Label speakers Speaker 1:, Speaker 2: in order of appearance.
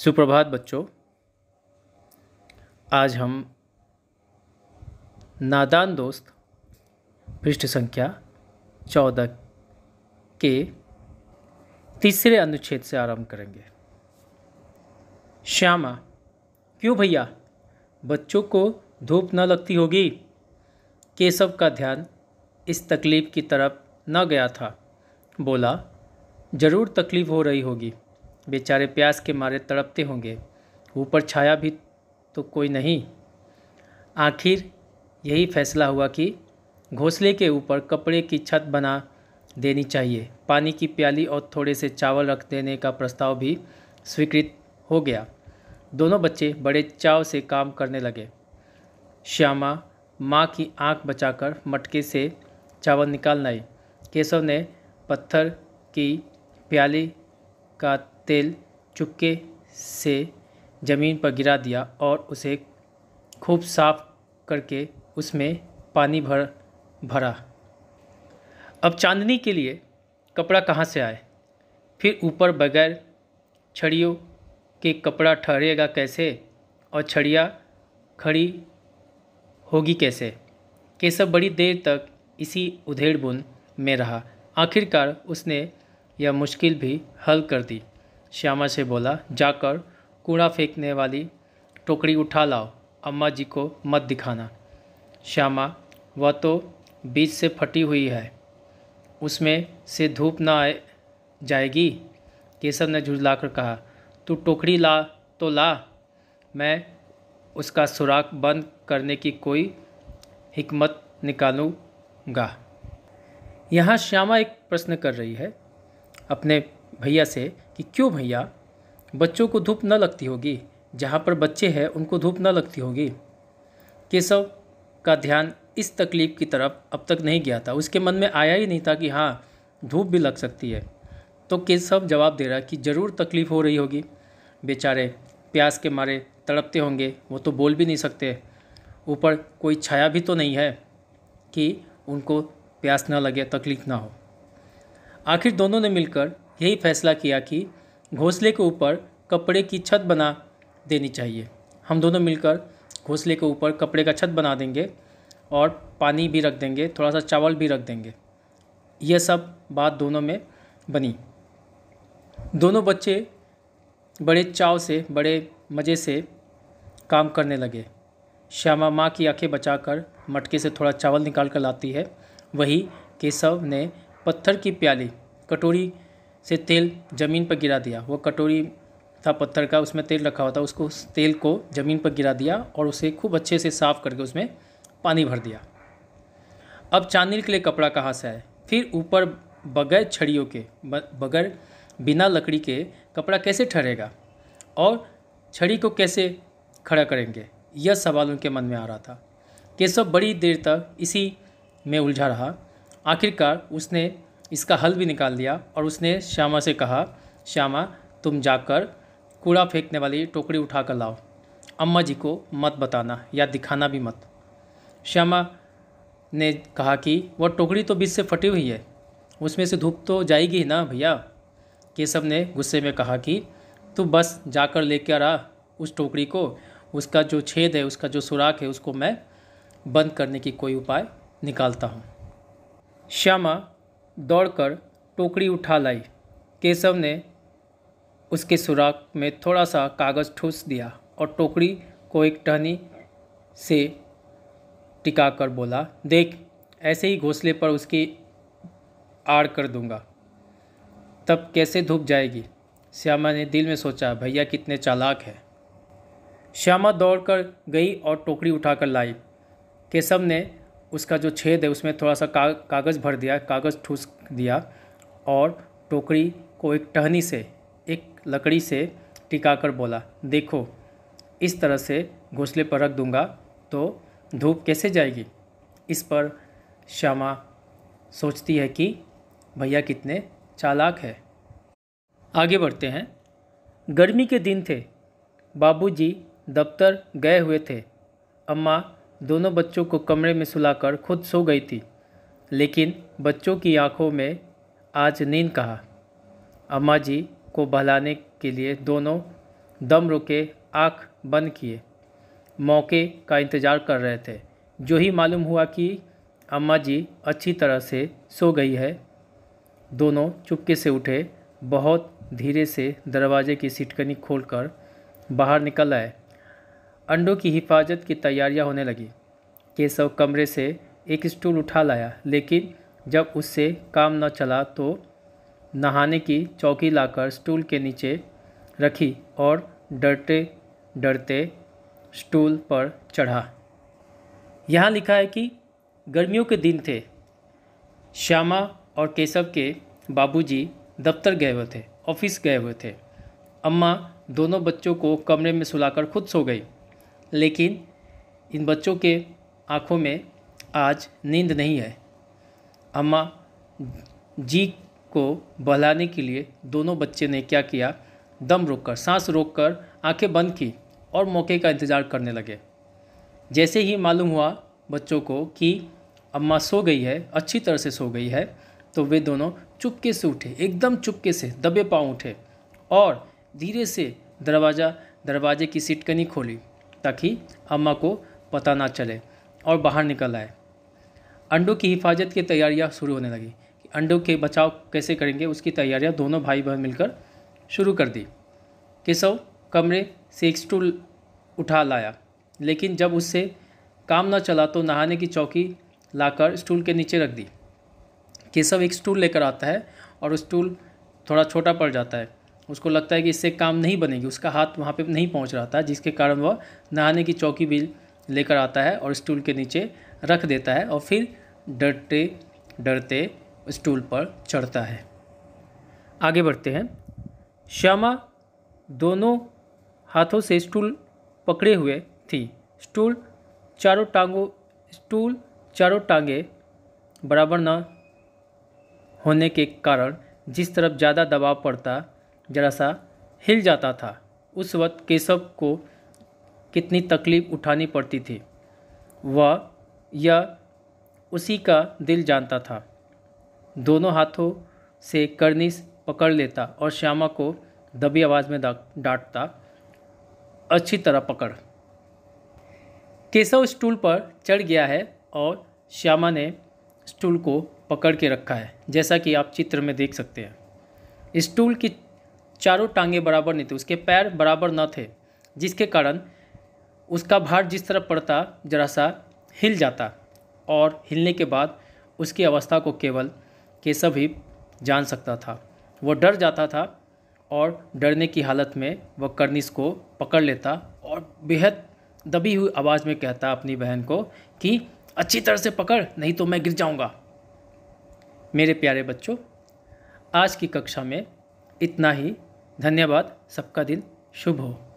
Speaker 1: सुप्रभात बच्चों आज हम नादान दोस्त पृष्ठ संख्या चौदह के तीसरे अनुच्छेद से आरंभ करेंगे श्यामा क्यों भैया बच्चों को धूप न लगती होगी केशव का ध्यान इस तकलीफ़ की तरफ न गया था बोला ज़रूर तकलीफ़ हो रही होगी बेचारे प्यास के मारे तड़पते होंगे ऊपर छाया भी तो कोई नहीं आखिर यही फैसला हुआ कि घोंसले के ऊपर कपड़े की छत बना देनी चाहिए पानी की प्याली और थोड़े से चावल रख देने का प्रस्ताव भी स्वीकृत हो गया दोनों बच्चे बड़े चाव से काम करने लगे श्यामा माँ की आंख बचाकर मटके से चावल निकाल लाई केशव ने पत्थर की प्याली का तेल चुपके से ज़मीन पर गिरा दिया और उसे खूब साफ करके उसमें पानी भर भरा अब चांदनी के लिए कपड़ा कहाँ से आए फिर ऊपर बगैर छड़ियों के कपड़ा ठहरेगा कैसे और छड़िया खड़ी होगी कैसे केशव बड़ी देर तक इसी उधेड़बुन में रहा आखिरकार उसने यह मुश्किल भी हल कर दी श्यामा से बोला जाकर कूड़ा फेंकने वाली टोकरी उठा लाओ अम्मा जी को मत दिखाना श्यामा वह तो बीच से फटी हुई है उसमें से धूप ना आए जाएगी केशव ने झुझलाकर कहा तू टोकरी ला तो ला मैं उसका सुराख बंद करने की कोई हिकमत निकालूंगा यहाँ श्यामा एक प्रश्न कर रही है अपने भैया से कि क्यों भैया बच्चों को धूप न लगती होगी जहाँ पर बच्चे हैं उनको धूप न लगती होगी केशव का ध्यान इस तकलीफ़ की तरफ अब तक नहीं गया था उसके मन में आया ही नहीं था कि हाँ धूप भी लग सकती है तो केशव जवाब दे रहा कि ज़रूर तकलीफ़ हो रही होगी बेचारे प्यास के मारे तड़पते होंगे वो तो बोल भी नहीं सकते ऊपर कोई छाया भी तो नहीं है कि उनको प्यास ना लगे तकलीफ़ ना हो आखिर दोनों ने मिलकर यही फैसला किया कि घोंसले के ऊपर कपड़े की छत बना देनी चाहिए हम दोनों मिलकर घोंसले के ऊपर कपड़े का छत बना देंगे और पानी भी रख देंगे थोड़ा सा चावल भी रख देंगे यह सब बात दोनों में बनी दोनों बच्चे बड़े चाव से बड़े मज़े से काम करने लगे श्यामा माँ की आंखें बचाकर मटके से थोड़ा चावल निकाल कर लाती है वही केशव ने पत्थर की प्याली कटोरी से तेल ज़मीन पर गिरा दिया वह कटोरी था पत्थर का उसमें तेल रखा हुआ था उसको उस तेल को ज़मीन पर गिरा दिया और उसे खूब अच्छे से साफ़ करके उसमें पानी भर दिया अब चांदनी के लिए कपड़ा कहाँ से आए फिर ऊपर बगैर छड़ियों के बगैर बिना लकड़ी के कपड़ा कैसे ठहरेगा और छड़ी को कैसे खड़ा करेंगे यह सवाल उनके मन में आ रहा था केशव बड़ी देर तक इसी में उलझा रहा आखिरकार उसने इसका हल भी निकाल दिया और उसने श्यामा से कहा श्यामा तुम जाकर कूड़ा फेंकने वाली टोकरी उठा कर लाओ अम्मा जी को मत बताना या दिखाना भी मत श्यामा ने कहा कि वह टोकरी तो बीच से फटी हुई है उसमें से धूप तो जाएगी ही ना भैया केशव ने गुस्से में कहा कि तू बस जाकर लेकर आ उस टोकरी को उसका जो छेद है उसका जो सुराख है उसको मैं बंद करने की कोई उपाय निकालता हूँ श्यामा दौड़कर टोकरी उठा लाई केशव ने उसके सुराख में थोड़ा सा कागज़ ठूस दिया और टोकरी को एक टहनी से टिका कर बोला देख ऐसे ही घोंसले पर उसकी आड़ कर दूंगा तब कैसे धूप जाएगी श्यामा ने दिल में सोचा भैया कितने चालाक है श्यामा दौड़कर गई और टोकरी उठाकर लाई केशव ने उसका जो छेद है उसमें थोड़ा सा का, कागज़ भर दिया कागज़ ठूस दिया और टोकरी को एक टहनी से एक लकड़ी से टिका कर बोला देखो इस तरह से घोंसले पर रख दूंगा तो धूप कैसे जाएगी इस पर श्यामा सोचती है कि भैया कितने चालाक है आगे बढ़ते हैं गर्मी के दिन थे बाबूजी दफ्तर गए हुए थे अम्मा दोनों बच्चों को कमरे में सुलाकर खुद सो गई थी लेकिन बच्चों की आंखों में आज नींद कहा अम्मा जी को बहलाने के लिए दोनों दम रुके आंख बंद किए मौके का इंतज़ार कर रहे थे जो ही मालूम हुआ कि अम्मा जी अच्छी तरह से सो गई है दोनों चुपके से उठे बहुत धीरे से दरवाजे की सिटकनी खोलकर बाहर निकल आए अंडों की हिफाजत की तैयारियां होने लगी केशव कमरे से एक स्टूल उठा लाया लेकिन जब उससे काम न चला तो नहाने की चौकी लाकर स्टूल के नीचे रखी और डरते डरते स्टूल पर चढ़ा यहाँ लिखा है कि गर्मियों के दिन थे श्यामा और केशव के बाबूजी दफ्तर गए हुए थे ऑफिस गए हुए थे अम्मा दोनों बच्चों को कमरे में सुलाकर खुद सो गई लेकिन इन बच्चों के आँखों में आज नींद नहीं है अम्मा जी को बहलाने के लिए दोनों बच्चे ने क्या किया दम रोककर सांस रोककर आंखें बंद की और मौके का इंतज़ार करने लगे जैसे ही मालूम हुआ बच्चों को कि अम्मा सो गई है अच्छी तरह से सो गई है तो वे दोनों चुपके से उठे एकदम चुपके से दबे पाँव उठे और धीरे से दरवाज़ा दरवाजे की सिटकनी खोली ताकि अम्मा को पता ना चले और बाहर निकल आए अंडों की हिफाजत की तैयारियाँ शुरू होने लगी अंडों के बचाव कैसे करेंगे उसकी तैयारियाँ दोनों भाई बहन मिलकर शुरू कर दी केशव कमरे से एक स्टूल उठा लाया लेकिन जब उससे काम न चला तो नहाने की चौकी लाकर स्टूल के नीचे रख दी केशव एक स्टूल लेकर आता है और स्टूल थोड़ा छोटा पड़ जाता है उसको लगता है कि इससे काम नहीं बनेगी उसका हाथ वहाँ पे नहीं पहुँच रहा था जिसके कारण वह नहाने की चौकी भी लेकर आता है और स्टूल के नीचे रख देता है और फिर डरते डरते स्टूल पर चढ़ता है आगे बढ़ते हैं श्यामा दोनों हाथों से स्टूल पकड़े हुए थी स्टूल चारों टांगों स्टूल चारों टांगे बराबर न होने के कारण जिस तरफ ज़्यादा दबाव पड़ता जरा सा हिल जाता था उस वक्त केशव को कितनी तकलीफ़ उठानी पड़ती थी वह यह उसी का दिल जानता था दोनों हाथों से करनिस पकड़ लेता और श्यामा को दबी आवाज़ में डांटता अच्छी तरह पकड़ केशव स्टूल पर चढ़ गया है और श्यामा ने स्टूल को पकड़ के रखा है जैसा कि आप चित्र में देख सकते हैं स्टूल की चारों टांगे बराबर नहीं थी उसके पैर बराबर न थे जिसके कारण उसका भार जिस तरह पड़ता जरा सा हिल जाता और हिलने के बाद उसकी अवस्था को केवल केशव ही जान सकता था वह डर जाता था और डरने की हालत में वह करनिस को पकड़ लेता और बेहद दबी हुई आवाज़ में कहता अपनी बहन को कि अच्छी तरह से पकड़ नहीं तो मैं गिर जाऊंगा मेरे प्यारे बच्चों आज की कक्षा में इतना ही धन्यवाद सबका दिन शुभ हो